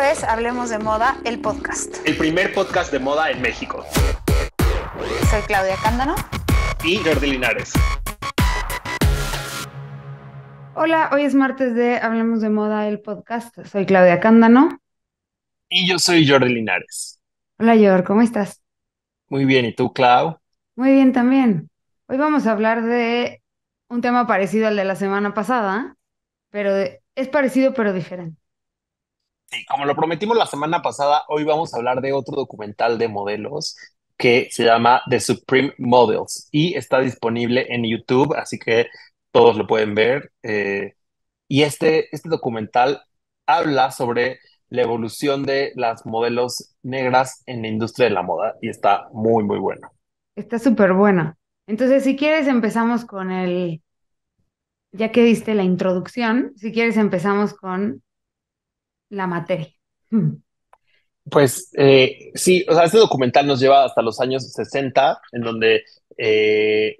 es Hablemos de Moda, el podcast. El primer podcast de moda en México. Soy Claudia Cándano. Y Jordi Linares. Hola, hoy es martes de Hablemos de Moda, el podcast. Soy Claudia Cándano. Y yo soy Jordi Linares. Hola, Jordi, ¿cómo estás? Muy bien, ¿y tú, Clau? Muy bien también. Hoy vamos a hablar de un tema parecido al de la semana pasada, pero es parecido pero diferente. Sí, como lo prometimos la semana pasada, hoy vamos a hablar de otro documental de modelos que se llama The Supreme Models y está disponible en YouTube, así que todos lo pueden ver. Eh, y este, este documental habla sobre la evolución de las modelos negras en la industria de la moda y está muy, muy bueno. Está súper bueno. Entonces, si quieres, empezamos con el, ya que diste la introducción, si quieres, empezamos con la materia. Pues eh, sí, o sea, este documental nos lleva hasta los años 60, en donde eh,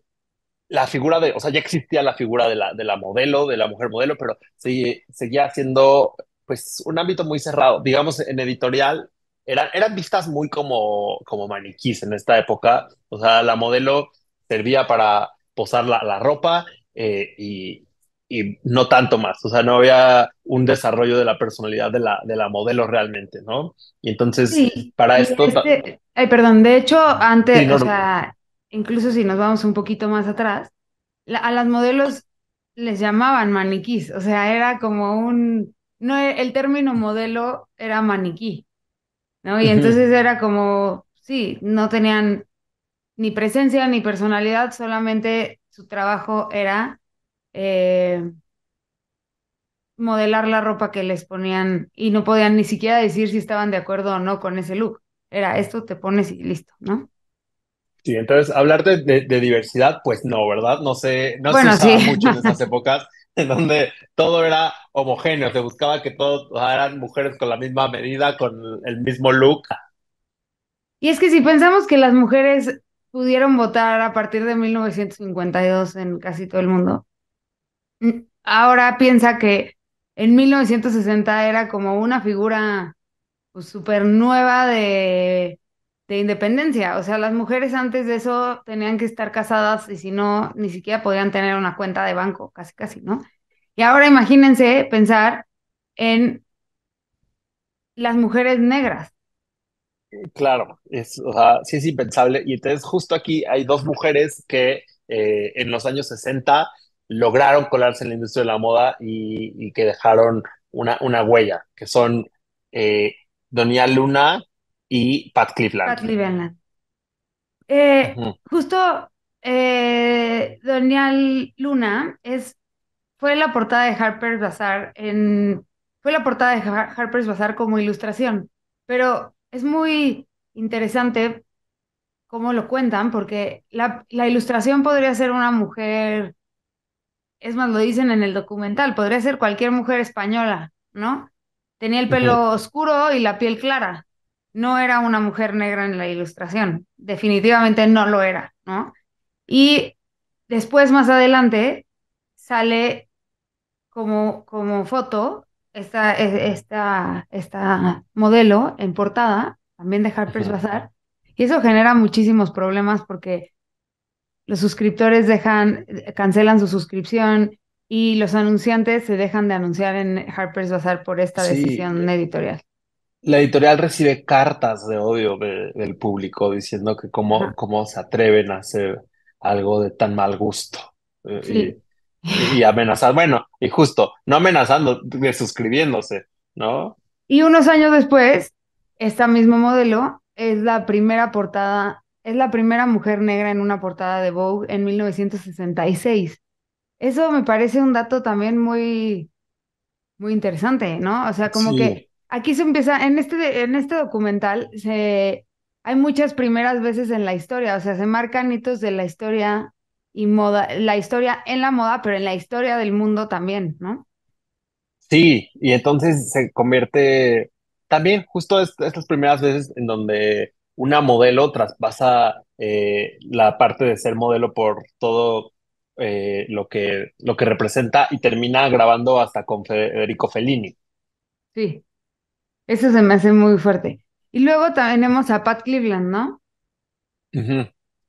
la figura de, o sea, ya existía la figura de la, de la modelo, de la mujer modelo, pero seguía siendo pues un ámbito muy cerrado. Digamos, en editorial eran, eran vistas muy como, como maniquís en esta época. O sea, la modelo servía para posar la, ropa eh, y, y no tanto más, o sea, no había un desarrollo de la personalidad de la, de la modelo realmente, ¿no? Y entonces, para esto... ay, perdón, de hecho, antes, o sea, incluso si nos vamos un poquito más atrás, a las modelos les llamaban maniquís, o sea, era como un... No, el término modelo era maniquí, ¿no? Y entonces era como, sí, no tenían ni presencia ni personalidad, solamente su trabajo era eh, modelar la ropa que les ponían y no podían ni siquiera decir si estaban de acuerdo o no con ese look. Era esto te pones y listo, ¿no? Sí, entonces hablar de, diversidad, pues no, ¿verdad? No sé, no se usaba mucho en esas épocas en donde todo era homogéneo, se buscaba que todos eran mujeres con la misma medida, con el mismo look. Y es que si pensamos que las mujeres pudieron votar a partir de 1952 en casi todo el mundo, ahora piensa que en 1960 era como una figura súper pues, nueva de, de, independencia. O sea, las mujeres antes de eso tenían que estar casadas y si no, ni siquiera podían tener una cuenta de banco, casi, casi, ¿no? Y ahora imagínense pensar en las mujeres negras. Claro, o sea, sí es impensable. Y entonces justo aquí hay dos mujeres que eh, en los años 60 lograron colarse en la industria de la moda y, que dejaron una, una, huella, que son eh, Luna y Pat Cleveland. Pat Cleveland. Eh, justo eh, Luna es, fue la portada de Harper's Bazaar en, fue la portada de Harper's como ilustración, pero es muy interesante cómo lo cuentan porque la, la ilustración podría ser una mujer es más, lo dicen en el documental, podría ser cualquier mujer española, ¿no? Tenía el pelo oscuro y la piel clara. No era una mujer negra en la ilustración, definitivamente no lo era, ¿no? Y después, más adelante, sale como, como foto esta, e, esta, esta modelo en portada, también dejar Harper's Bazaar, y eso genera muchísimos problemas porque los suscriptores dejan, cancelan su suscripción y los anunciantes se dejan de anunciar en Harper's Bazaar por esta decisión editorial. La editorial recibe cartas de odio del público diciendo que cómo, cómo se atreven a hacer algo de tan mal gusto. Eh, y, amenazar, bueno, y justo, no amenazando, suscribiéndose, ¿no? Y unos años después, este mismo modelo es la primera portada es la primera mujer negra en una portada de Vogue en 1966. Eso me parece un dato también muy, muy interesante, ¿no? O sea, como que aquí se empieza, en este, en este documental se, hay muchas primeras veces en la historia, o sea, se marcan hitos de la historia y moda, la historia en la moda, pero en la historia del mundo también, ¿no? Sí, y entonces se convierte también justo estas primeras veces en donde una modelo traspasa eh, la parte de ser modelo por todo eh, lo, que, lo que representa y termina grabando hasta con Federico Fellini. Sí, eso se me hace muy fuerte. Y luego tenemos a Pat Cleveland, ¿no?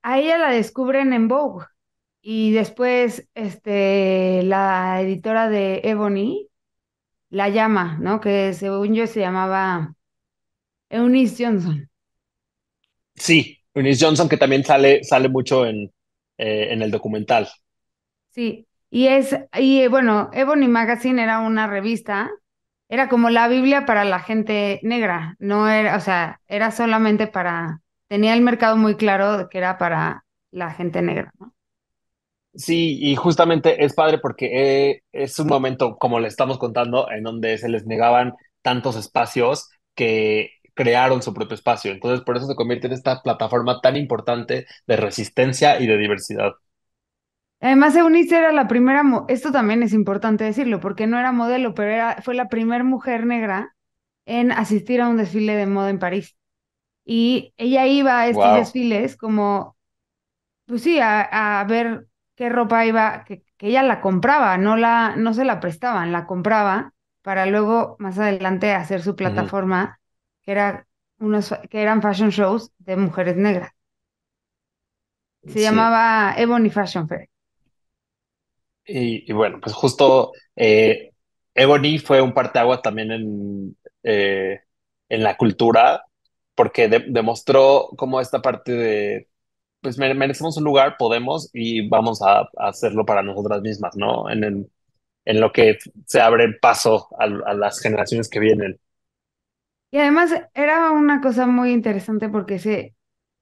A ella la descubren en Vogue y después este, la editora de Ebony la llama, ¿no? Que según yo se llamaba Eunice Johnson. Sí, Eunice Johnson, que también sale, sale mucho en, eh, en el documental. Sí, y es, y eh, bueno, Ebony Magazine era una revista, era como la Biblia para la gente negra, no era, o sea, era solamente para, tenía el mercado muy claro que era para la gente negra, ¿no? Sí, y justamente es padre porque eh, es un momento, como le estamos contando, en donde se les negaban tantos espacios que crearon su propio espacio. Entonces, por eso se convierte en esta plataforma tan importante de resistencia y de diversidad. Además, Eunice era la primera, esto también es importante decirlo, porque no era modelo, pero era, fue la primera mujer negra en asistir a un desfile de moda en París. Y ella iba a estos desfiles como, pues sí, a, ver qué ropa iba, que, que, ella la compraba, no, la, no se la prestaban, la compraba para luego más adelante hacer su plataforma que, unos, que eran fashion shows de mujeres negras. Se llamaba Ebony Fashion Fair. Y, bueno, pues justo eh, Ebony fue un parteaguas también en, eh, en la cultura, porque demostró cómo esta parte de, pues merecemos un lugar, podemos y vamos a, hacerlo para nosotras mismas, ¿no? En, en lo que se abre el paso a las generaciones que vienen. Y además era una cosa muy interesante porque se,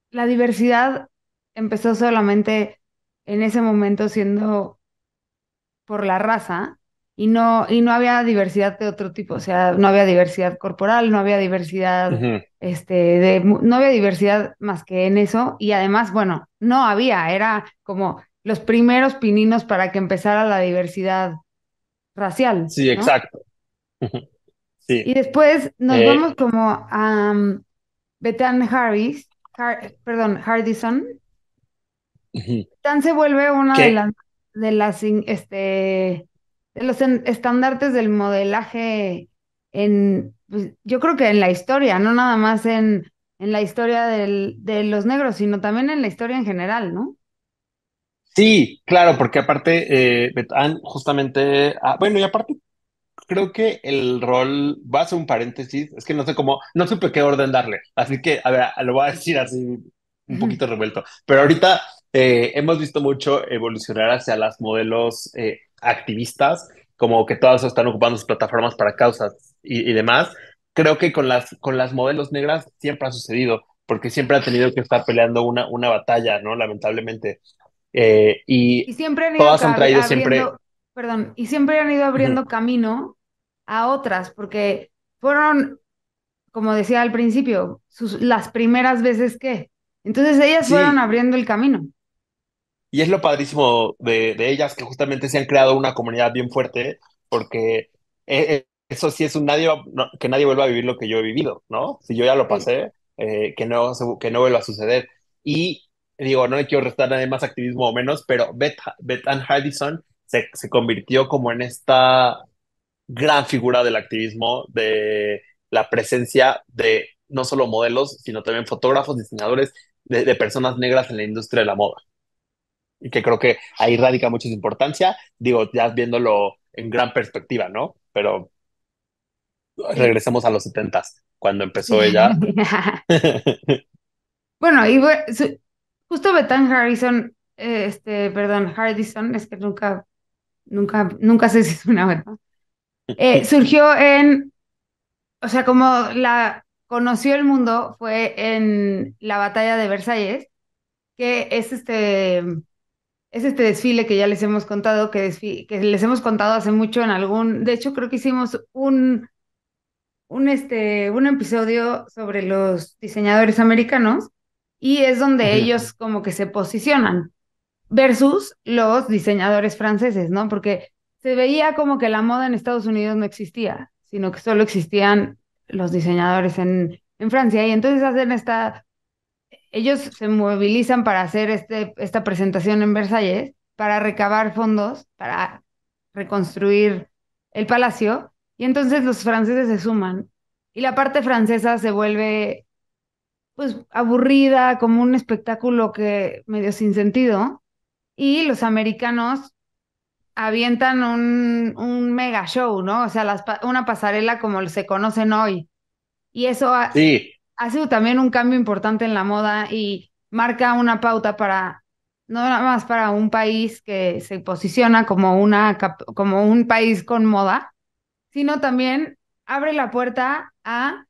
la diversidad empezó solamente en ese momento siendo por la raza y no, y no había diversidad de otro tipo, o sea, no había diversidad corporal, no había diversidad, este, no había diversidad más que en eso y además, bueno, no había, era como los primeros pininos para que empezara la diversidad racial. Sí, exacto. Y después nos eh, vamos como a um, mm, Harris, perdón, Hardison. Betan se vuelve una de las, de las, este, de los estandartes del modelaje en, pues, yo creo que en la historia, no nada más en, en la historia de los negros, sino también en la historia en general, ¿no? Sí, claro, porque aparte, eh, justamente, ah, bueno, y aparte creo que el rol, va a ser un paréntesis, es que no sé cómo, no supe qué orden darle, así que, a ver, lo voy a decir así un poquito revuelto, pero ahorita eh, hemos visto mucho evolucionar hacia las modelos eh, activistas, como que todas están ocupando sus plataformas para causas y, demás. Creo que con las, con las modelos negras siempre ha sucedido porque siempre ha tenido que estar peleando una, una batalla, ¿no? Lamentablemente. Eh, y, y, siempre han ido abriendo, siempre... Perdón, y siempre han ido abriendo camino a otras, porque fueron, como decía al principio, sus, las primeras veces que. Entonces ellas fueron abriendo el camino. Y es lo padrísimo de, ellas que justamente se han creado una comunidad bien fuerte, porque e, e, eso sí es un nadie, que nadie vuelva a vivir lo que yo he vivido, ¿no? Si yo ya lo pasé, eh, que, no, que no vuelva a suceder. Y digo, no le quiero restar nadie más activismo o menos, pero Beth, Beth Ann se, se, convirtió como en esta gran figura del activismo, de la presencia de no solo modelos, sino también fotógrafos, diseñadores, de, personas negras en la industria de la moda. Y que creo que ahí radica mucho su importancia, digo, ya viéndolo en gran perspectiva, ¿no? Pero regresemos a los setentas, cuando empezó ella. bueno, y justo Betan Harrison, eh, este, perdón, Hardison, es que nunca, nunca, nunca sé si es una verdad. Eh, eh, surgió en, o sea, como la conoció el mundo fue en la batalla de Versalles, que es este, es este desfile que ya les hemos contado, que, les hemos contado hace mucho en algún, de hecho creo que hicimos un, un, este, un episodio sobre los diseñadores americanos y es donde ellos como que se posicionan versus los diseñadores franceses, ¿no? Porque se veía como que la moda en Estados Unidos no existía, sino que solo existían los diseñadores en, Francia. Y entonces hacen esta, ellos se movilizan para hacer este, esta presentación en Versalles, para recabar fondos, para reconstruir el palacio. Y entonces los franceses se suman y la parte francesa se vuelve pues aburrida, como un espectáculo que medio sin sentido. Y los americanos avientan un, un mega show, ¿no? O sea, una pasarela como se conocen hoy. Y eso ha, ha sido también un cambio importante en la moda y marca una pauta para, no nada más para un país que se posiciona como, una, como un país con moda, sino también abre la puerta a,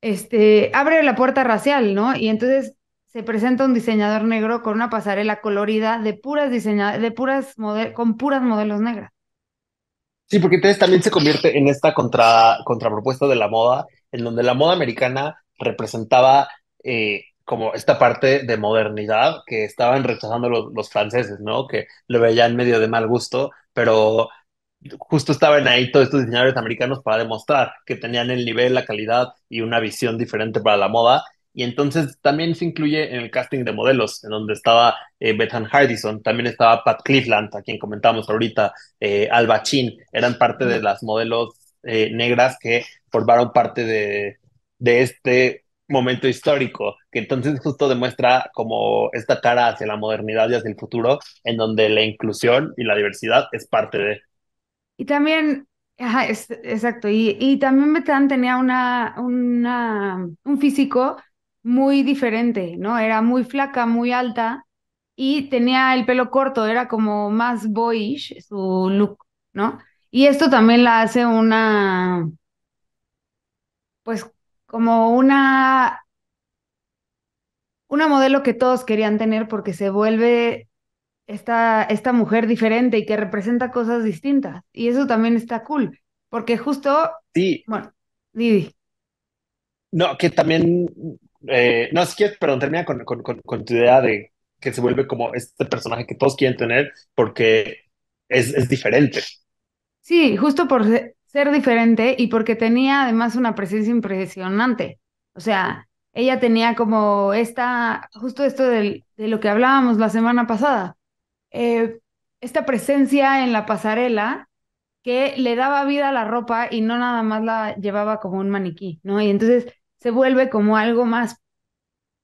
este, abre la puerta racial, ¿no? Y entonces se presenta un diseñador negro con una pasarela colorida de puras de puras con puras modelos negras. Sí, porque entonces también se convierte en esta contra contrapropuesta de la moda, en donde la moda americana representaba eh, como esta parte de modernidad que estaban rechazando los, los franceses, ¿no? Que lo veían medio de mal gusto, pero justo estaban ahí todos estos diseñadores americanos para demostrar que tenían el nivel, la calidad y una visión diferente para la moda. Y entonces también se incluye en el casting de modelos, en donde estaba eh, Bethan Hardison, también estaba Pat Cleveland, a quien comentamos ahorita, eh, Alba Chin, eran parte de las modelos eh, negras que formaron parte de, de este momento histórico, que entonces justo demuestra como esta cara hacia la modernidad y hacia el futuro, en donde la inclusión y la diversidad es parte de. Y también Ajá, exacto. Y, y también Betán tenía una, una, un físico muy diferente, ¿no? Era muy flaca, muy alta y tenía el pelo corto, era como más boyish su look, ¿no? Y esto también la hace una, pues como una, una modelo que todos querían tener porque se vuelve esta, esta mujer diferente y que representa cosas distintas. Y eso también está cool, porque justo... Sí. Bueno, Didi. No, que también eh, no, si quieres, perdón, termina con, tu idea de que se vuelve como este personaje que todos quieren tener porque es, diferente. Sí, justo por ser diferente y porque tenía además una presencia impresionante. O sea, ella tenía como esta, justo esto de lo que hablábamos la semana pasada, eh, esta presencia en la pasarela que le daba vida a la ropa y no nada más la llevaba como un maniquí, ¿no? Y entonces se vuelve como algo más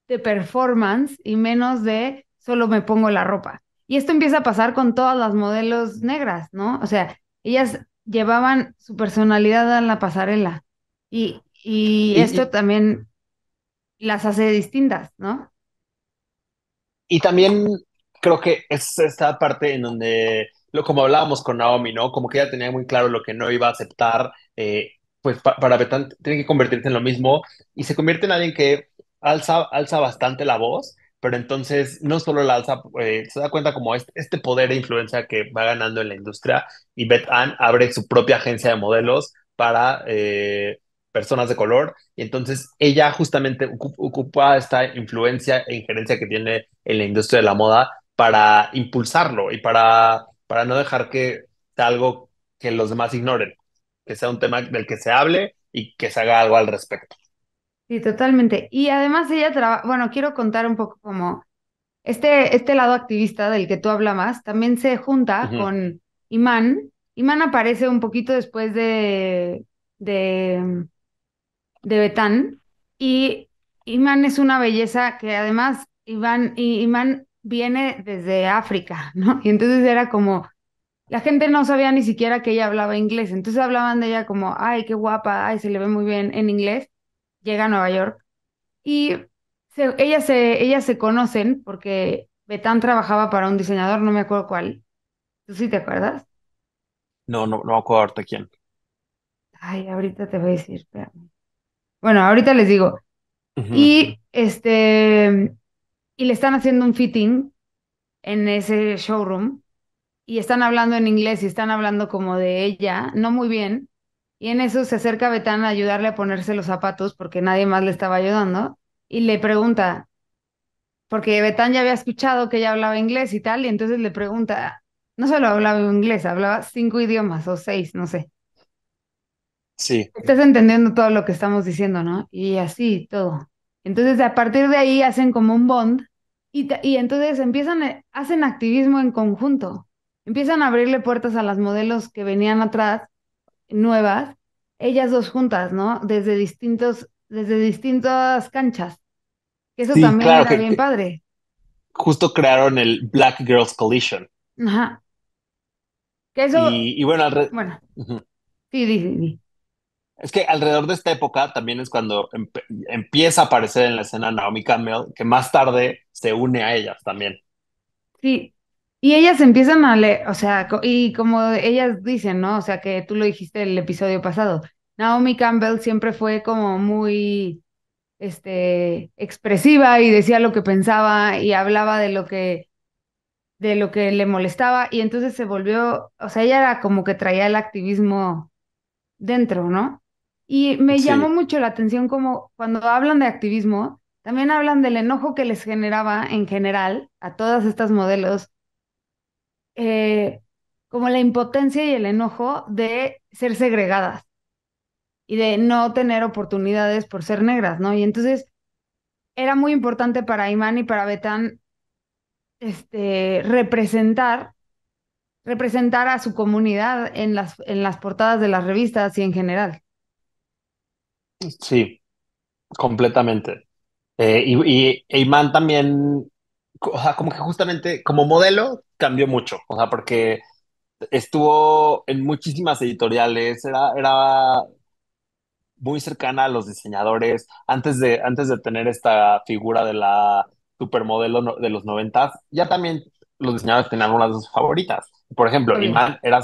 de performance y menos de solo me pongo la ropa. Y esto empieza a pasar con todas las modelos negras, ¿no? O sea, ellas llevaban su personalidad a la pasarela y, esto también las hace distintas, ¿no? Y también creo que es esta parte en donde, lo, como hablábamos con Naomi, ¿no? Como que ella tenía muy claro lo que no iba a aceptar eh, pues para Betán tiene que convertirse en lo mismo y se convierte en alguien que alza, alza bastante la voz, pero entonces no solo la alza, eh, se da cuenta como este, este, poder e influencia que va ganando en la industria y Betán abre su propia agencia de modelos para... Eh, personas de color. Y entonces ella justamente ocupa esta influencia e injerencia que tiene en la industria de la moda para impulsarlo y para, para no dejar que algo que los demás ignoren que sea un tema del que se hable y que se haga algo al respecto. Sí, totalmente. Y además ella trabaja, bueno, quiero contar un poco como este, este lado activista del que tú hablabas, también se junta con Iman. Iman aparece un poquito después de, de, de Betán y Iman es una belleza que además Iván, y Iman viene desde África, ¿no? Y entonces era como la gente no sabía ni siquiera que ella hablaba inglés, entonces hablaban de ella como, ay, qué guapa, ay, se le ve muy bien en inglés, llega a Nueva York y ellas, se, ellas se conocen porque Betán trabajaba para un diseñador, no me acuerdo cuál, ¿tú sí te acuerdas? No, no, no me acuerdo ahorita quién. Ay, ahorita te voy a decir, Bueno, ahorita les digo. Y este, y le están haciendo un fitting en ese showroom y están hablando en inglés y están hablando como de ella, no muy bien. Y en eso se acerca Betán a ayudarle a ponerse los zapatos porque nadie más le estaba ayudando y le pregunta, porque Betán ya había escuchado que ella hablaba inglés y tal, y entonces le pregunta, no solo hablaba inglés, hablaba cinco idiomas o seis, no sé. Sí. Estás entendiendo todo lo que estamos diciendo, ¿no? Y así todo. Entonces, a partir de ahí hacen como un bond y, y entonces empiezan, eh, hacen activismo en conjunto empiezan a abrirle puertas a las modelos que venían atrás, nuevas, ellas dos juntas, ¿no? Desde distintos, desde distintas canchas. Eso también era bien padre. Justo crearon el Black Girls Collision. Ajá. Que eso, y, bueno, Bueno. Sí, sí, sí. Es que alrededor de esta época también es cuando empieza a aparecer en la escena Naomi Campbell, que más tarde se une a ellas también. Sí, y ellas empiezan a leer, o sea, y como ellas dicen, ¿no? O sea, que tú lo dijiste el episodio pasado, Naomi Campbell siempre fue como muy este, expresiva y decía lo que pensaba y hablaba de lo que de lo que le molestaba y entonces se volvió, o sea, ella era como que traía el activismo dentro, ¿no? Y me llamó mucho la atención como cuando hablan de activismo, también hablan del enojo que les generaba en general a todas estas modelos eh, como la impotencia y el enojo de ser segregadas y de no tener oportunidades por ser negras, ¿no? Y entonces era muy importante para Iman y para Betán este, representar, representar a su comunidad en las, en las portadas de las revistas y en general. Sí, completamente. Eh, y, Iman también, o sea, como que justamente como modelo, cambió mucho, o sea, porque estuvo en muchísimas editoriales, era, era muy cercana a los diseñadores, antes de, antes de tener esta figura de la supermodelo de los noventas, ya también los diseñadores tenían una de sus favoritas. Por ejemplo, Iman era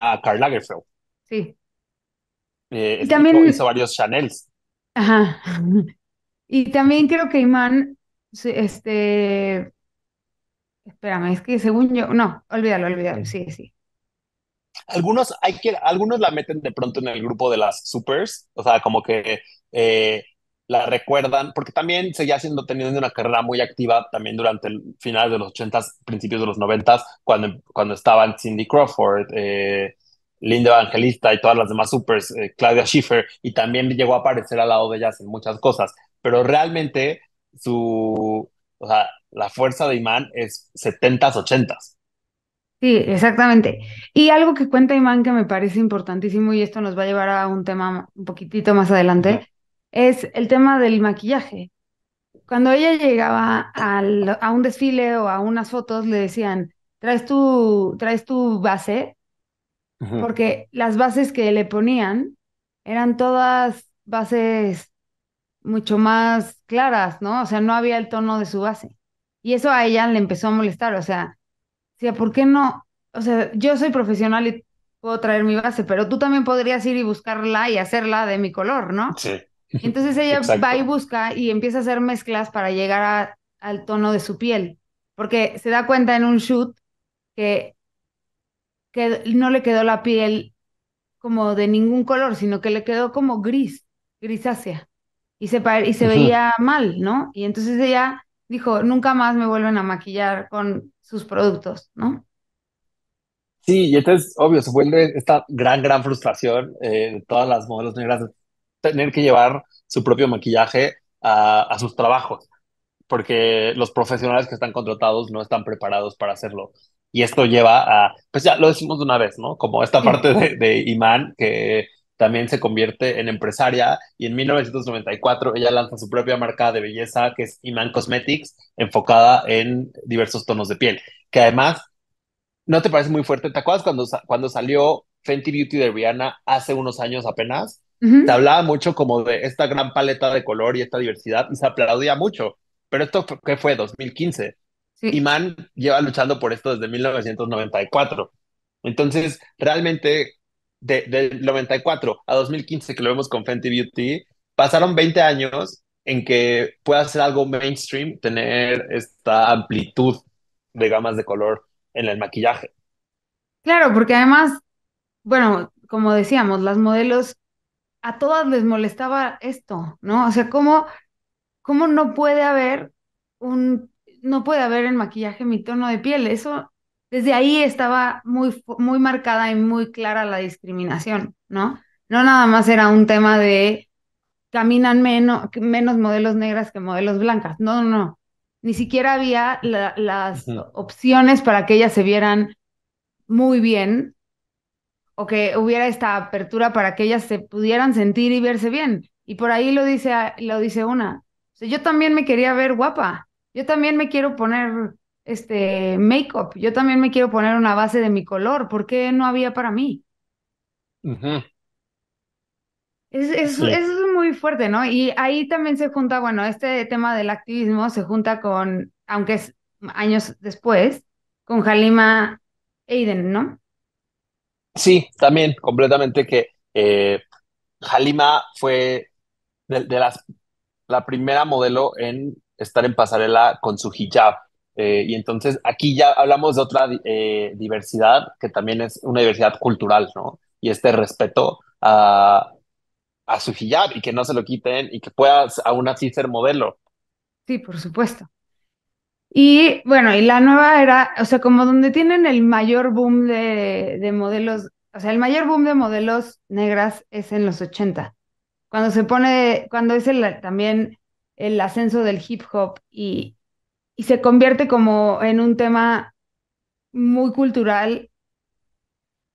a Karl Lagerfeld. Sí. Eh, este también hizo varios Chanels. Ajá. Y también creo que Iman este, Espérame, es que según yo, no, olvídalo, olvídalo, sí, sí. Algunos hay que, algunos la meten de pronto en el grupo de las supers, o sea, como que eh, la recuerdan, porque también seguía siendo teniendo una carrera muy activa también durante el final de los 80 principios de los 90 cuando, cuando estaban Cindy Crawford, eh, Linda Evangelista y todas las demás supers, eh, Claudia Schiffer, y también llegó a aparecer al lado de ellas en muchas cosas, pero realmente su, o sea, la fuerza de Imán es 70s, 80 Sí, exactamente. Y algo que cuenta Imán que me parece importantísimo y esto nos va a llevar a un tema un poquitito más adelante, es el tema del maquillaje. Cuando ella llegaba a un desfile o a unas fotos, le decían, traes tu, traes tu base, porque las bases que le ponían eran todas bases mucho más claras, ¿no? O sea, no había el tono de su base. Y eso a ella le empezó a molestar, o sea, ¿por qué no? O sea, yo soy profesional y puedo traer mi base, pero tú también podrías ir y buscarla y hacerla de mi color, ¿no? Sí. Entonces ella va y busca y empieza a hacer mezclas para llegar al tono de su piel, porque se da cuenta en un shoot que, que no le quedó la piel como de ningún color, sino que le quedó como gris, grisácea y se, veía mal, ¿no? Y entonces ella dijo, nunca más me vuelven a maquillar con sus productos, ¿no? Sí, y entonces, este obvio, se vuelve esta gran, gran frustración eh, de todas las modelos negras tener que llevar su propio maquillaje a, sus trabajos, porque los profesionales que están contratados no están preparados para hacerlo. Y esto lleva a, pues ya lo decimos de una vez, ¿no? Como esta parte de, de que también se convierte en empresaria y en 1994 ella lanza su propia marca de belleza que es Iman Cosmetics, enfocada en diversos tonos de piel, que además, ¿no te parece muy fuerte? ¿Te acuerdas cuando, cuando salió Fenty Beauty de Rihanna hace unos años apenas? te hablaba mucho como de esta gran paleta de color y esta diversidad y se aplaudía mucho, pero esto que fue 2015. Iman lleva luchando por esto desde 1994. Entonces, realmente de, del 94 a 2015 que lo vemos con Fenty Beauty, pasaron 20 años en que pueda ser algo mainstream tener esta amplitud de gamas de color en el maquillaje. Claro, porque además, bueno, como decíamos, las modelos a todas les molestaba esto, ¿no? O sea, ¿cómo, cómo no puede haber un, no puede haber en maquillaje mi tono de piel? Eso desde ahí estaba muy, muy marcada y muy clara la discriminación, ¿no? No nada más era un tema de caminan menos, modelos negras que modelos blancas, no, no, no. Ni siquiera había las opciones para que ellas se vieran muy bien o que hubiera esta apertura para que ellas se pudieran sentir y verse bien. Y por ahí lo dice, lo dice una. O yo también me quería ver guapa, yo también me quiero poner este make-up. Yo también me quiero poner una base de mi color. porque no había para mí? Eso es, muy fuerte, ¿no? Y ahí también se junta, bueno, este tema del activismo se junta con, aunque es años después, con Halima Aiden, ¿no? Sí, también, completamente que eh, Halima fue de, las, la primera modelo en estar en pasarela con su hijab, eh, y entonces aquí ya hablamos de otra eh, diversidad que también es una diversidad cultural, ¿no? Y este respeto a, su hijab y que no se lo quiten y que puedas aún así ser modelo. Sí, por supuesto. Y bueno, y la nueva era, o sea, como donde tienen el mayor boom de, modelos, o sea, el mayor boom de modelos negras es en los 80, cuando se pone, cuando es también el ascenso del hip hop y, y se convierte como en un tema muy cultural,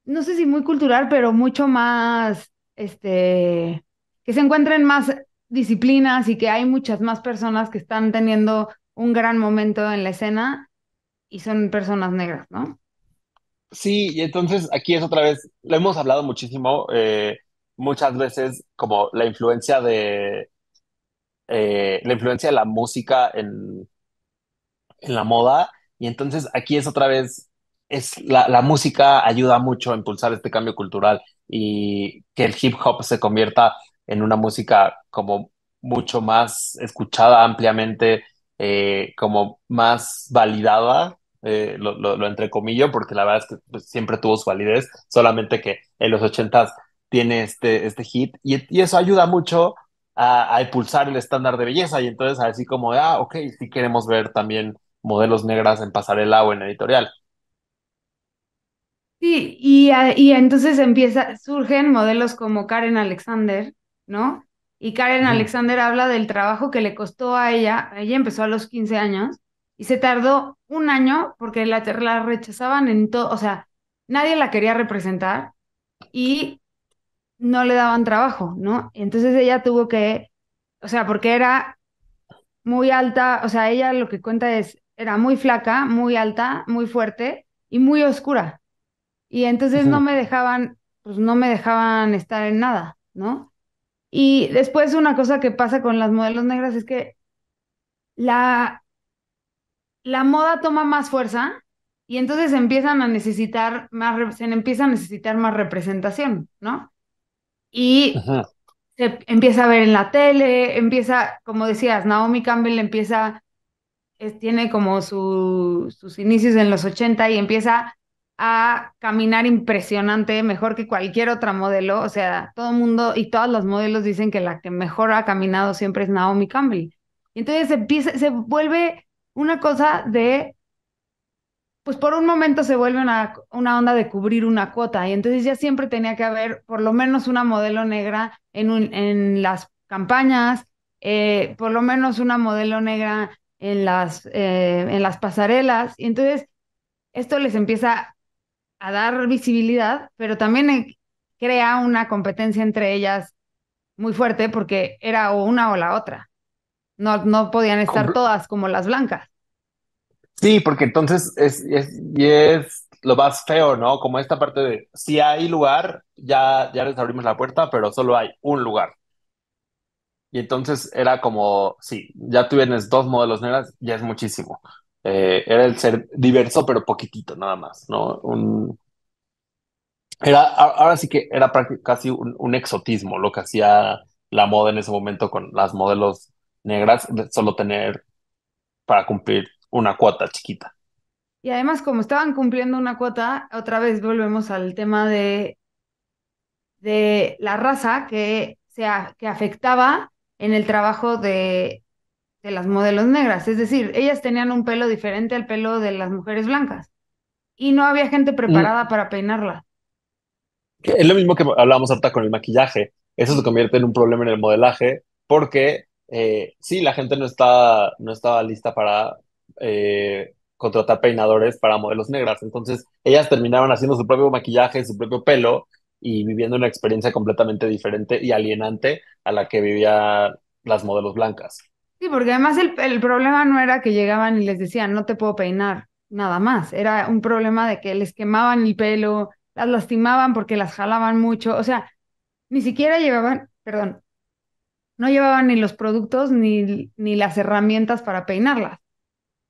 no sé si muy cultural, pero mucho más, este, que se encuentren más disciplinas y que hay muchas más personas que están teniendo un gran momento en la escena y son personas negras, ¿no? Sí, y entonces aquí es otra vez, lo hemos hablado muchísimo, eh, muchas veces como la influencia de eh, la influencia de la música en, en la moda. Y entonces aquí es otra vez, es la, música ayuda mucho a impulsar este cambio cultural y que el hip hop se convierta en una música como mucho más escuchada ampliamente, eh, como más validada, eh, lo, lo, lo porque la verdad es que pues, siempre tuvo su validez, solamente que en los ochentas tiene este, este hit y, eso ayuda mucho a, impulsar el estándar de belleza y entonces así como, ah, ok, si queremos ver también modelos negras en pasarela o en editorial. Sí, ah, y, entonces empieza, surgen modelos como Karen Alexander, ¿no? Y Karen Alexander habla del trabajo que le costó a ella, ella empezó a los 15 años y se tardó un año porque la, la rechazaban en todo, o sea, nadie la quería representar y no le daban trabajo, ¿no? Entonces ella tuvo que, o sea, porque era muy alta, o sea, ella lo que cuenta es, era muy flaca, muy alta, muy fuerte y muy oscura. Y entonces no me dejaban, pues no me dejaban estar en nada, ¿no? Y después una cosa que pasa con las modelos negras es que la, la moda toma más fuerza y entonces empiezan a necesitar más, se empieza a necesitar más representación, ¿no? Y se empieza a ver en la tele, empieza, como decías, Naomi Campbell empieza es, tiene como sus inicios en los 80 y empieza a caminar impresionante, mejor que cualquier otra modelo. O sea, todo el mundo y todos los modelos dicen que la que mejor ha caminado siempre es Naomi Campbell. Y entonces se, empieza, se vuelve una cosa de, pues por un momento se vuelve una, una onda de cubrir una cuota. Y entonces ya siempre tenía que haber por lo menos una modelo negra en, un, en las campañas, eh, por lo menos una modelo negra en las, eh, en las pasarelas. Y entonces esto les empieza a dar visibilidad, pero también eh, crea una competencia entre ellas muy fuerte porque era o una o la otra. No, no podían estar todas como las blancas. Sí, porque entonces es, y es lo más feo, ¿no? Como esta parte de si hay lugar, ya, ya les abrimos la puerta, pero solo hay un lugar. Y entonces era como, sí, ya tú tienes dos modelos negras, ya es muchísimo. Eh, era el ser diverso, pero poquitito nada más, ¿no? era, ahora sí que era casi un, exotismo lo que hacía la moda en ese momento con las modelos negras, solo tener para cumplir una cuota chiquita. Y además, como estaban cumpliendo una cuota, otra vez volvemos al tema de, de la raza que, sea, que afectaba en el trabajo de, las modelos negras. Es decir, ellas tenían un pelo diferente al pelo de las mujeres blancas y no había gente mm. preparada para peinarla. Es lo mismo que hablábamos ahorita con el maquillaje. Eso se convierte en un problema en el modelaje porque eh, sí, la gente no, está, no estaba lista para eh, contratar peinadores para modelos negras. Entonces, ellas terminaban haciendo su propio maquillaje, su propio pelo, y viviendo una experiencia completamente diferente y alienante a la que vivían las modelos blancas. Sí, porque además el, el, problema no era que llegaban y les decían, no te puedo peinar, nada más. Era un problema de que les quemaban el pelo, las lastimaban porque las jalaban mucho. O sea, ni siquiera llevaban, perdón, no llevaban ni los productos ni, ni las herramientas para peinarlas.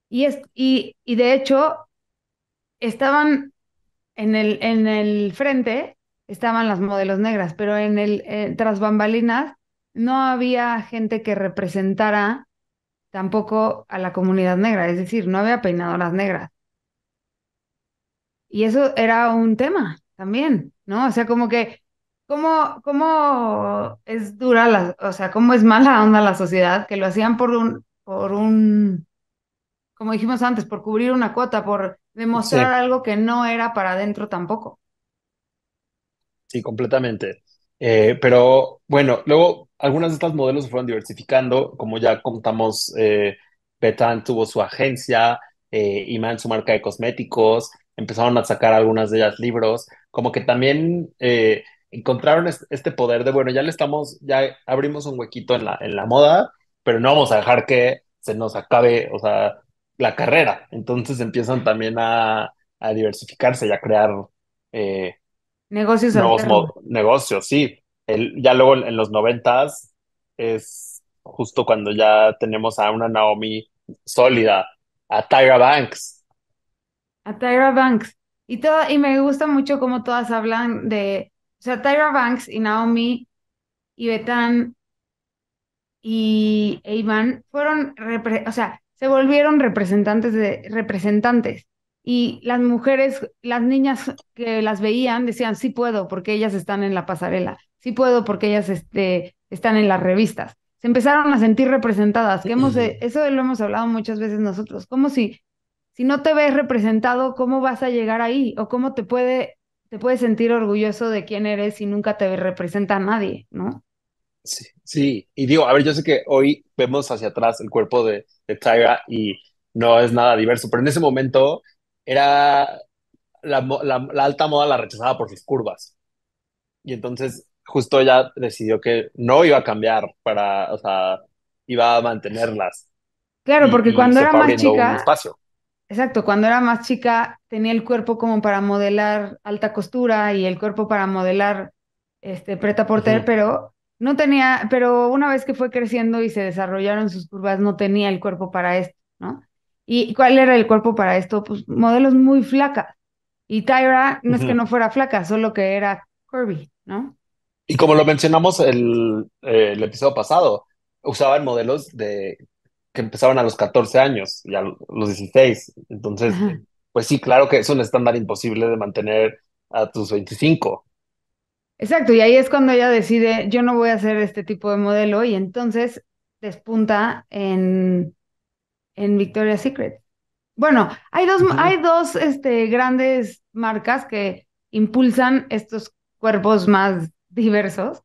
Y, es, y, y de hecho, estaban en el, en el frente estaban las modelos negras, pero en el, eh, tras bambalinas no había gente que representara tampoco a la comunidad negra, es decir, no había peinadoras negras. Y eso era un tema también, ¿no? O sea, como que, ¿cómo, cómo es dura, la, o sea, cómo es mala onda la sociedad, que lo hacían por un, por un, como dijimos antes, por cubrir una cuota, por demostrar algo que no era para adentro tampoco. Sí, completamente. Eh, pero bueno, luego algunas de estas modelos se fueron diversificando, como ya contamos, eh, Betan tuvo su agencia, eh, Iman su marca de cosméticos, empezaron a sacar algunas de ellas libros, como que también eh, encontraron este poder de, bueno, ya le estamos, ya abrimos un huequito en la, en la moda, pero no vamos a dejar que se nos acabe, o sea, la carrera. Entonces empiezan también a, diversificarse y a crear Negocios negocios, sí. El, ya luego en los noventas es justo cuando ya tenemos a una Naomi sólida, a Tyra Banks. A Tyra Banks. Y, toda, y me gusta mucho cómo todas hablan de, o sea, Tyra Banks y Naomi y Betan y Iván fueron, o sea, se volvieron representantes de representantes y las mujeres, las niñas que las veían decían, sí puedo porque ellas están en la pasarela, sí puedo porque ellas este, están en las revistas. Se empezaron a sentir representadas, que hemos, eso lo hemos hablado muchas veces nosotros, como si, si no te ves representado, ¿cómo vas a llegar ahí? ¿O cómo te, puede, te puedes sentir orgulloso de quién eres si nunca te representa a nadie, no? Sí, sí, y digo, a ver, yo sé que hoy vemos hacia atrás el cuerpo de, de Tyra y no es nada diverso, pero en ese momento era la, alta moda la rechazaba por sus curvas. Y entonces justo ella decidió que no iba a cambiar para, o sea, iba a mantenerlas. Claro, porque cuando era más chica... Exacto, cuando era más chica tenía el cuerpo como para modelar alta costura y el cuerpo para modelar este preta porter, pero no tenía, pero una vez que fue creciendo y se desarrollaron sus curvas, no tenía el cuerpo para esto, ¿no? ¿Y cuál era el cuerpo para esto? Pues modelos muy flacas. Y Tyra no es que no fuera flaca, solo que era curvy, ¿no? Y como lo mencionamos el, eh, el episodio pasado, usaban modelos de que empezaban a los 14 años y a los 16. Entonces, pues sí, claro que es un estándar imposible de mantener a tus 25. Exacto, y ahí es cuando ella decide, yo no voy a hacer este tipo de modelo y entonces despunta en en Victoria's Secret. Bueno, hay dos, hay dos este, grandes marcas que impulsan estos cuerpos más diversos,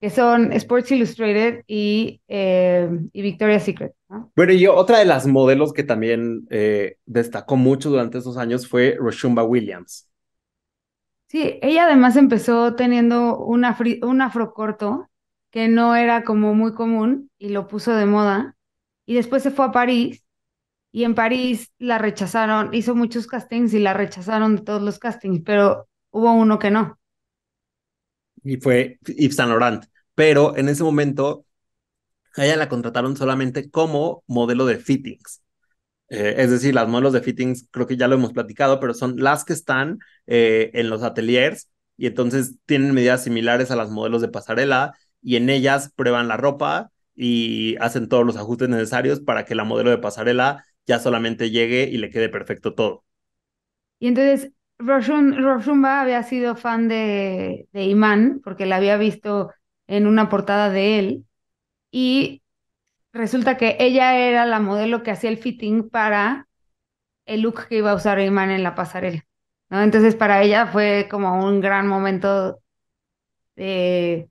que son Sports Illustrated y, eh, Victoria's Secret. Pero Bueno, y otra de las modelos que también eh, destacó mucho durante esos años fue Roshumba Williams. Sí, ella además empezó teniendo un, afrocorto un afro corto que no era como muy común y lo puso de moda. Y después se fue a París y en París la rechazaron, hizo muchos castings y la rechazaron de todos los castings, pero hubo uno que no. Y fue Yves Saint Laurent, pero en ese momento a ella la contrataron solamente como modelo de fittings. Eh, es decir, las modelos de fittings, creo que ya lo hemos platicado, pero son las que están eh, en los ateliers y entonces tienen medidas similares a las modelos de pasarela y en ellas prueban la ropa y hacen todos los ajustes necesarios para que la modelo de pasarela ya solamente llegue y le quede perfecto todo. Y entonces, Roshun, Roshumba había sido fan de, de Iman, porque la había visto en una portada de él, y resulta que ella era la modelo que hacía el fitting para el look que iba a usar Iman en la pasarela. ¿no? Entonces, para ella fue como un gran momento de,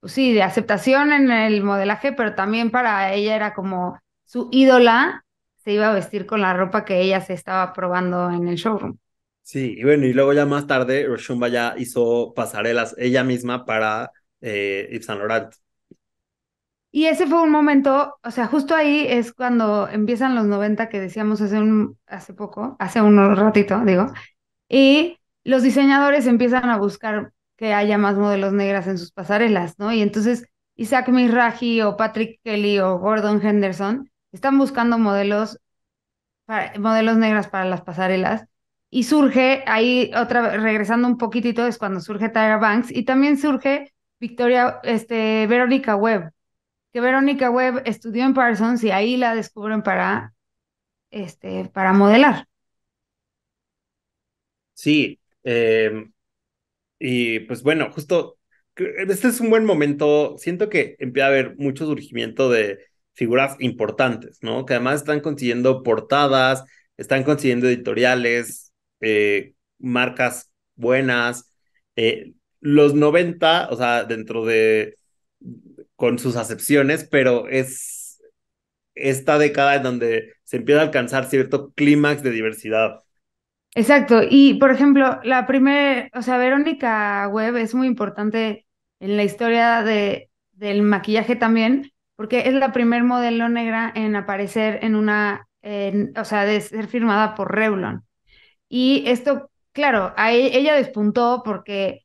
pues sí, de aceptación en el modelaje, pero también para ella era como su ídola se iba a vestir con la ropa que ella se estaba probando en el showroom. Sí, y bueno, y luego ya más tarde Roshumba ya hizo pasarelas ella misma para eh, Yves Saint Laurent. Y ese fue un momento, o sea, justo ahí es cuando empiezan los 90 que decíamos hace, un, hace poco, hace un ratito, digo, y los diseñadores empiezan a buscar que haya más modelos negras en sus pasarelas, ¿no? Y entonces Isaac Mizrahi o Patrick Kelly o Gordon Henderson están buscando modelos, modelos negras para las pasarelas. Y surge ahí otra regresando un poquitito es cuando surge Tyra Banks y también surge Victoria este Verónica Webb, que Verónica Webb estudió en Parsons y ahí la descubren para este para modelar. Sí, em, y pues bueno, justo este es un buen momento. Siento que empieza a haber mucho surgimiento de figuras importantes, ¿no? Que además están consiguiendo portadas, están consiguiendo editoriales, eh, marcas buenas. Eh, los 90, o sea, dentro de, con sus acepciones, pero es esta década en donde se empieza a alcanzar cierto clímax de diversidad. Exacto, y por ejemplo, la primera, o sea, Verónica Webb es muy importante en la historia de, del maquillaje también, porque es la primer modelo negra en aparecer en una, o sea, de ser firmada por Revlon. Y esto, claro, e, ella despuntó porque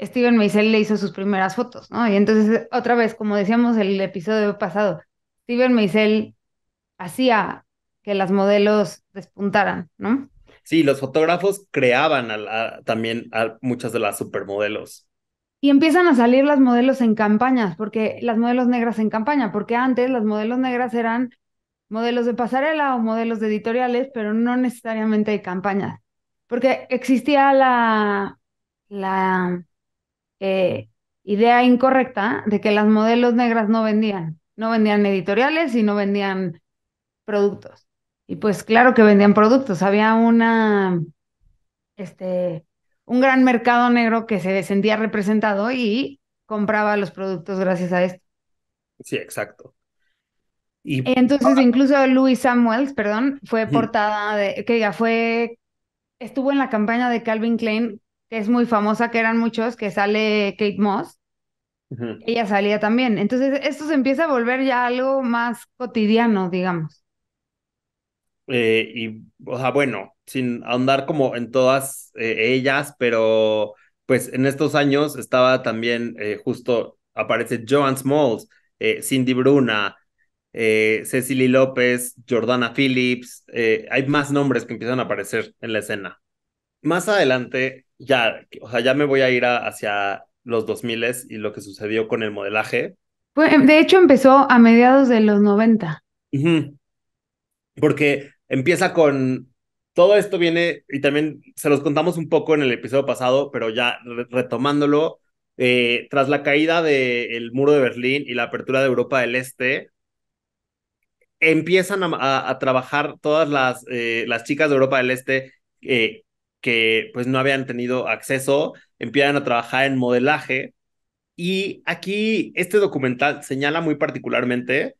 Steven Meisel le hizo sus primeras fotos, ¿no? Y entonces, otra vez, como decíamos en el episodio pasado, Steven Meisel hacía que las modelos despuntaran, ¿no? Sí, los fotógrafos creaban también a muchas de las supermodelos. Y empiezan a salir las modelos en campañas, porque las modelos negras en campaña, porque antes las modelos negras eran modelos de pasarela o modelos de editoriales, pero no necesariamente de campañas, porque existía la, la eh, idea incorrecta de que las modelos negras no vendían, no vendían editoriales y no vendían productos. Y pues claro que vendían productos, había una, este, un gran mercado negro que se sentía representado y compraba los productos gracias a esto. Sí, exacto. Y... Entonces, incluso Louis Samuels, perdón, fue portada de, que diga, fue, estuvo en la campaña de Calvin Klein, que es muy famosa, que eran muchos, que sale Kate Moss. Ella salía también. Entonces, esto se empieza a volver ya algo más cotidiano, digamos. Eh, y, o sea, bueno, sin ahondar como en todas eh, ellas, pero pues en estos años estaba también eh, justo, aparece Joan Smalls, Cindy Bruna, Cecily López, Jordana Phillips, hay más nombres que empiezan a aparecer en la escena. Más adelante, ya, o sea, ya me voy a ir hacia los 2000 y lo que sucedió con el modelaje. de hecho, empezó a mediados de los 90. Porque Empieza con todo esto viene, y también se los contamos un poco en el episodio pasado, pero ya retomándolo, eh, tras la caída del muro de Berlín y la apertura de Europa del Este, empiezan a, trabajar todas las, eh, las chicas de Europa del Este eh, que pues no habían tenido acceso, empiezan a trabajar en modelaje. Y aquí este documental señala muy particularmente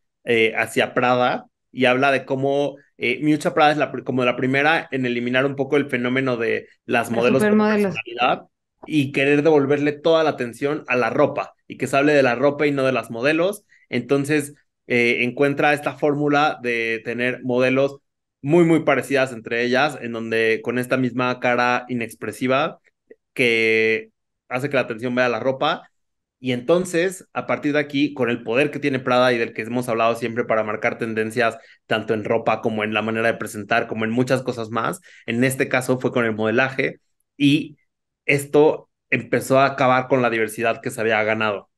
hacia Prada y habla de cómo eh, Miucha Prada es como la primera en eliminar un poco el fenómeno de las modelos de personalidad y querer devolverle toda la atención a la ropa y que se hable de la ropa y no de las modelos. Entonces eh, encuentra esta fórmula de tener modelos muy, muy parecidas entre ellas, en donde con esta misma cara inexpresiva que hace que la atención vea la ropa y entonces, a partir de aquí, con el poder que tiene Prada y del que hemos hablado siempre para marcar tendencias, tanto en ropa como en la manera de presentar, como en muchas cosas más, en este caso fue con el modelaje y esto empezó a acabar con la diversidad que se había ganado.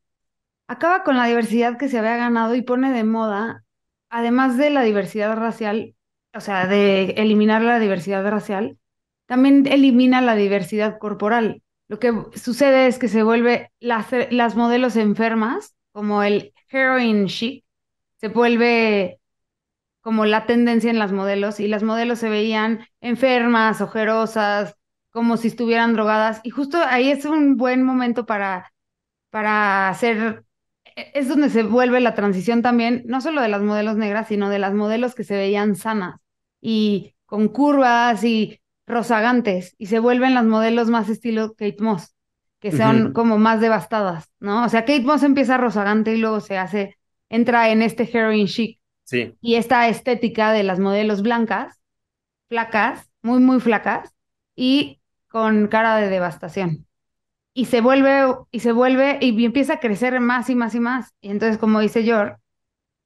Acaba con la diversidad que se había ganado y pone de moda, además de la diversidad racial, o sea, de eliminar la diversidad racial, también elimina la diversidad corporal lo que sucede es que se vuelve, las, las modelos enfermas, como el heroin chic, se vuelve como la tendencia en las modelos y las modelos se veían enfermas, ojerosas, como si estuvieran drogadas. Y justo ahí es un buen momento para, para hacer, e, es donde se vuelve la transición también, no solo de las modelos negras, sino de las modelos que se veían sanas y con curvas y rozagantes y se vuelven las modelos más estilo Kate Moss, que son como más devastadas, ¿no? O sea, Kate Moss empieza rozagante y luego se hace, entra en este heroin chic. Sí. Y esta estética de las modelos blancas, flacas, muy, muy flacas, y con cara de devastación. Y se vuelve, y se vuelve, y empieza a crecer más y más y más. Y entonces, como dice George,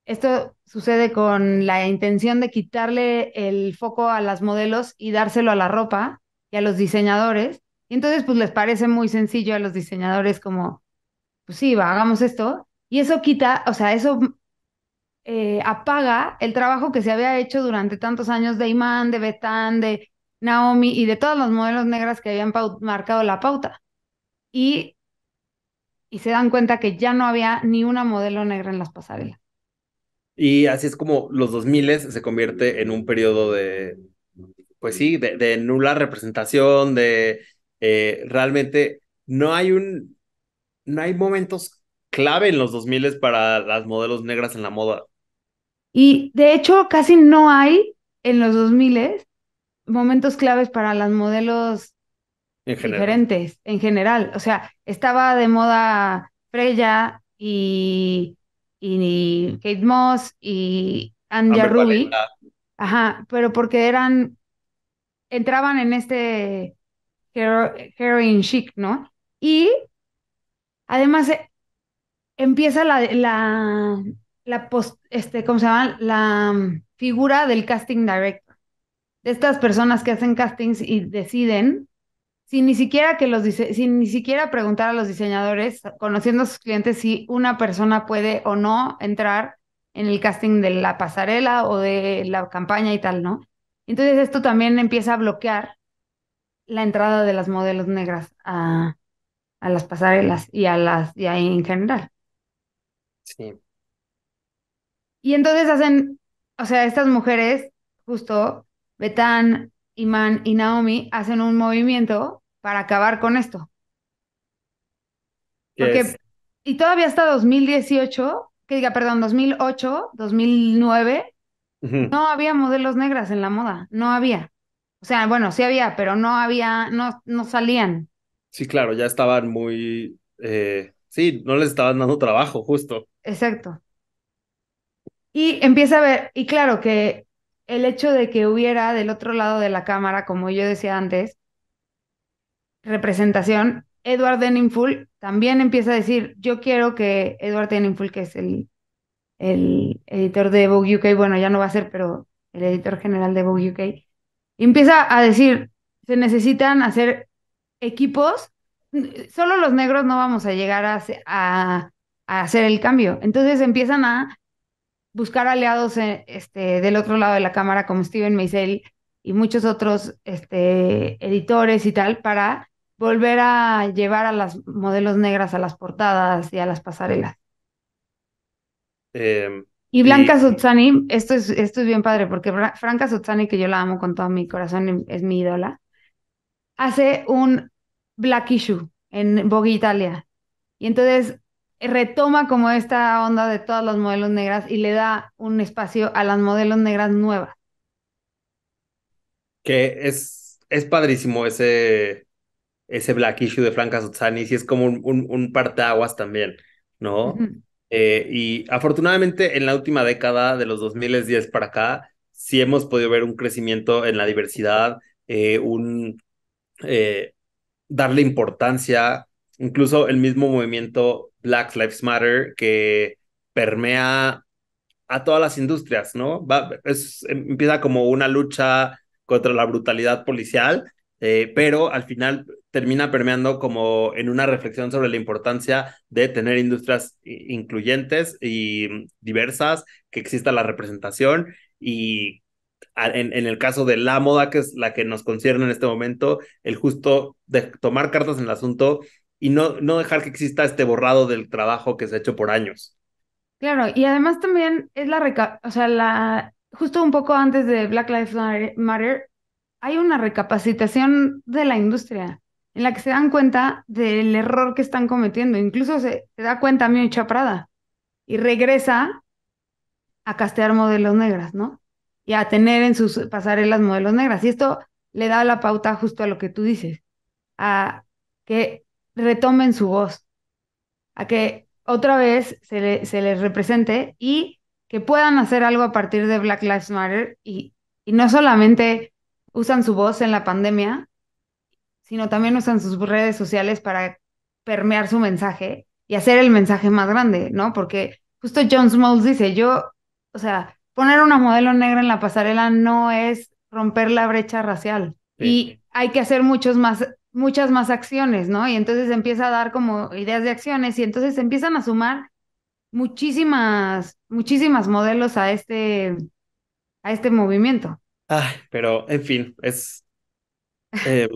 esto sucede con la intención de quitarle el foco a las modelos y dárselo a la ropa y a los diseñadores. Y entonces, pues les parece muy sencillo a los diseñadores como, pues sí, va, hagamos esto. Y eso quita, o sea, eso eh, apaga el trabajo que se había hecho durante tantos años de Iman, de Betán, de Naomi y de todas las modelos negras que habían marcado la pauta. Y, y se dan cuenta que ya no había ni una modelo negra en las pasarelas. Y así es como los 2000 se convierte en un periodo de, pues sí, de, nula representación, de eh, realmente no hay un, no hay momentos clave en los 2000 para las modelos negras en la moda. Y de hecho casi no hay en los 2000 momentos claves para las modelos diferentes en general. O sea, estaba de moda Freya y y Kate Moss y Andy Ruby. Ajá, pero porque eran, entraban en este heroin chic, ¿no? Y además eh, empieza la, la, la post, este, ¿cómo se llama? La mm, figura del casting director, de estas personas que hacen castings y deciden sin ni siquiera que los sin ni siquiera preguntar a los diseñadores, conociendo a sus clientes si una persona puede o no entrar en el casting de la pasarela o de la campaña y tal, ¿no? Entonces esto también empieza a bloquear la entrada de las modelos negras a, las pasarelas y a las y en general. Sí. Y entonces hacen, o sea, estas mujeres, justo vetan... Iman y Naomi hacen un movimiento para acabar con esto. Y todavía hasta 2018, que diga, perdón, 2008, 2009, no había modelos negras en la moda, no había. O sea, bueno, sí había, pero no había, no, no salían. Sí, claro, ya estaban muy, eh, sí, no les estaban dando trabajo, justo. Exacto. Y empieza a ver, y claro que el hecho de que hubiera del otro lado de la cámara, como yo decía antes, representación, Edward Denningful también empieza a decir, yo quiero que Edward Denningful que es el, el editor de Vogue UK, bueno, ya no va a ser, pero el editor general de Vogue UK, empieza a decir, se necesitan hacer equipos, solo los negros no vamos a llegar a hacer el cambio. Entonces empiezan a buscar aliados eh, este, del otro lado de la cámara como Steven Meisel y muchos otros este, editores y tal para volver a llevar a las modelos negras a las portadas y a las pasarelas. Em, y Blanca y... esto es, esto es bien padre, porque Franca Sozzani, que yo la amo con todo mi corazón, em, es mi ídola, hace un black issue en Vogue Italia. Y entonces retoma como esta onda de todas las modelos negras y le da un espacio a las modelos negras nuevas. Que es, es padrísimo ese, ese Black Issue de Franca Sozzani, si es como un, un, un parteaguas también, ¿no? Eh, y afortunadamente en la última década de los 2010 para acá, sí hemos podido ver un crecimiento en la diversidad, eh, un eh, darle importancia, incluso el mismo movimiento Black Lives Matter que permea a todas las industrias, ¿no? Em, empieza como una lucha contra la brutalidad policial, eh, pero al final termina permeando como en una reflexión sobre la importancia de tener industrias incluyentes y mm, diversas, que exista la representación y en, en, el caso de la moda, que es la que nos concierne en este momento, el justo de tomar cartas en el asunto y no, dejar que exista este borrado del trabajo que se ha hecho por años. Claro, y además también es la, o sea, la, justo un poco antes de Black Lives Matter, hay una recapacitación de la industria en la que se dan cuenta del error que están cometiendo. Incluso se, da cuenta Mio Prada y regresa a castear modelos negras, ¿no? Y a tener en sus pasarelas modelos negras. Y esto le da la pauta justo a lo que tú dices, a que retomen su voz, a que otra vez se, se les represente y que puedan hacer algo a partir de Black Lives Matter y, no solamente usan su voz en la pandemia, sino también usan sus redes sociales para permear su mensaje y hacer el mensaje más grande, ¿no? Porque justo John Smalls dice, yo, o sea, poner una modelo negra en la pasarela no es romper la brecha racial. Y hay que hacer muchos más muchas más acciones, ¿no? Y entonces empieza a dar como ideas de acciones y entonces empiezan a sumar muchísimas, muchísimas modelos a este, a este movimiento. Ay, pero en fin, es... Eh,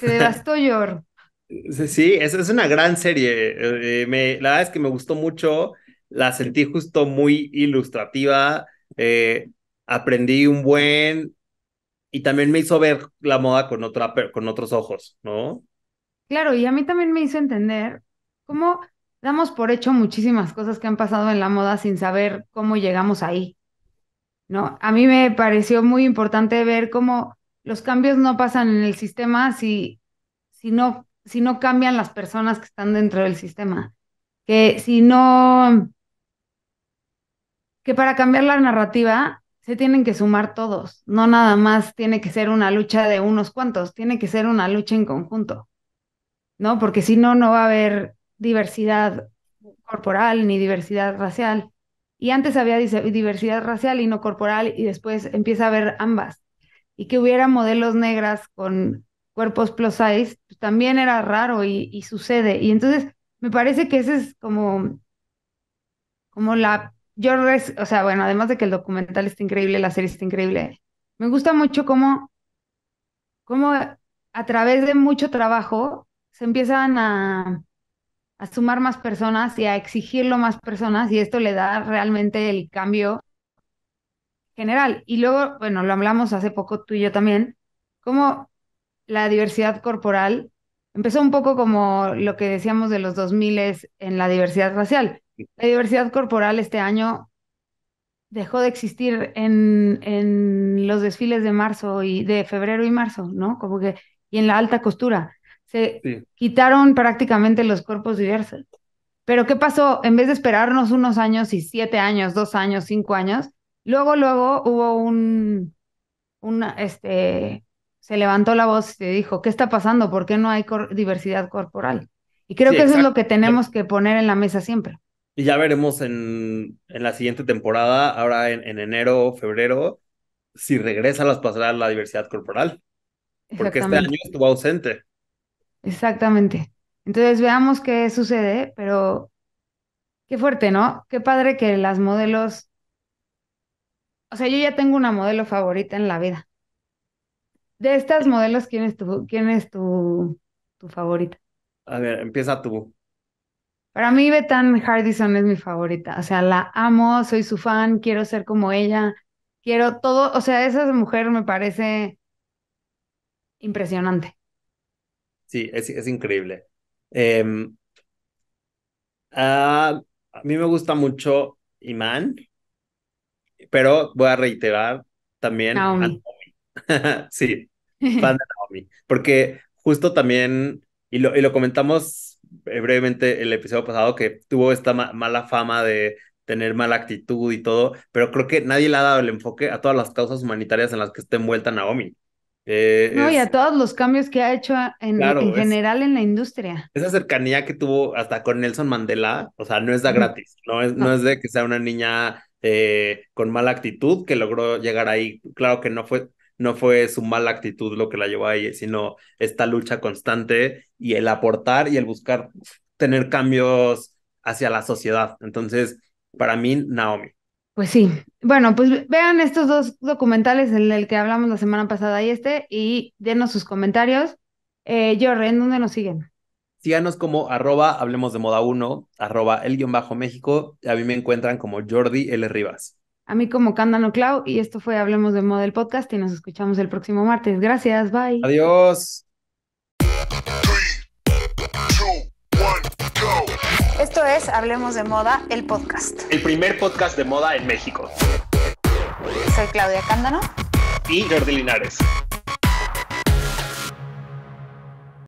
Se devastó Yor. Sí, es, es una gran serie. Eh, eh, me, la verdad es que me gustó mucho, la sentí justo muy ilustrativa, aprendí un buen, y también me hizo ver la moda con, otra, con otros ojos, ¿no? Claro, y a mí también me hizo entender cómo damos por hecho muchísimas cosas que han pasado en la moda sin saber cómo llegamos ahí. ¿No? A mí me pareció muy importante ver cómo los cambios no pasan en el sistema si, si, no, si no cambian las personas que están dentro del sistema. Que si no, que para cambiar la narrativa se tienen que sumar todos, no nada más tiene que ser una lucha de unos cuantos, tiene que ser una lucha en conjunto, ¿no? Porque si no, no va a haber diversidad corporal ni diversidad racial. Y antes había diversidad racial y no corporal y después empieza a haber ambas. Y que hubiera modelos negras con cuerpos plus size, pues, también era raro y, sucede. Y entonces me parece que esa es como, como la yo, o sea, bueno, además de que el documental está increíble, la serie está increíble, me gusta mucho cómo, cómo a través de mucho trabajo se empiezan a, a sumar más personas y a exigirlo más personas y esto le da realmente el cambio general. Y luego, bueno, lo hablamos hace poco tú y yo también, cómo la diversidad corporal empezó un poco como lo que decíamos de los 2000 en la diversidad racial la diversidad corporal este año dejó de existir en, en, los desfiles de marzo y de febrero y marzo, ¿no? Como que, y en la alta costura. Se quitaron prácticamente los cuerpos diversos. Pero ¿qué pasó? En vez de esperarnos unos años y siete años, dos años, cinco años, luego, luego hubo un, un este, se levantó la voz y se dijo, ¿qué está pasando? ¿Por qué no hay diversidad corporal? Y creo que eso es lo que tenemos que poner en la mesa siempre. Y ya veremos en, la siguiente temporada, ahora en, en enero, febrero, si regresa a las pasarelas la diversidad corporal. Porque este año estuvo ausente. Exactamente. Entonces veamos qué sucede, pero qué fuerte, ¿no? Qué padre que las modelos... O sea, yo ya tengo una modelo favorita en la vida. De estas modelos, ¿quién es tu, quién es tu, tu favorita? A ver, empieza tú. Para mí, Betan Hardison es mi favorita. O sea, la amo, soy su fan, quiero ser como ella, quiero todo. O sea, esa mujer me parece impresionante. Sí, es, increíble. Em, ah, a, mí me gusta mucho Iman, pero voy a reiterar también A Naomi. sí, fan de Naomi. Porque justo también, y lo, y lo comentamos eh, brevemente el episodio pasado que tuvo esta mala fama de tener mala actitud y todo, pero creo que nadie le ha dado el enfoque a todas las causas humanitarias en las que está envuelta Naomi. Eh, no, y a todos los cambios que ha hecho en, general en la industria. Esa cercanía que tuvo hasta con Nelson Mandela, o sea, no es da gratis, no es, no. es de que sea una niña eh, con mala actitud que logró llegar ahí. Claro que no fue no fue su mala actitud lo que la llevó ahí, sino esta lucha constante y el aportar y el buscar tener cambios hacia la sociedad. Entonces, para mí, Naomi. Pues sí. Bueno, pues vean estos dos documentales, en el que hablamos la semana pasada y este, y denos sus comentarios. Eh, ¿en dónde nos siguen? Síganos como arroba hablemos de moda 1, arroba el guión bajo México. A mí me encuentran como Jordi L. Rivas a mí como Cándano Clau y esto fue Hablemos de Moda, el Podcast y nos escuchamos el próximo martes. Gracias, bye. Adiós. Esto es Hablemos de Moda, el podcast. El primer podcast de moda en México. Soy Claudia Cándano. Y Jordi Linares.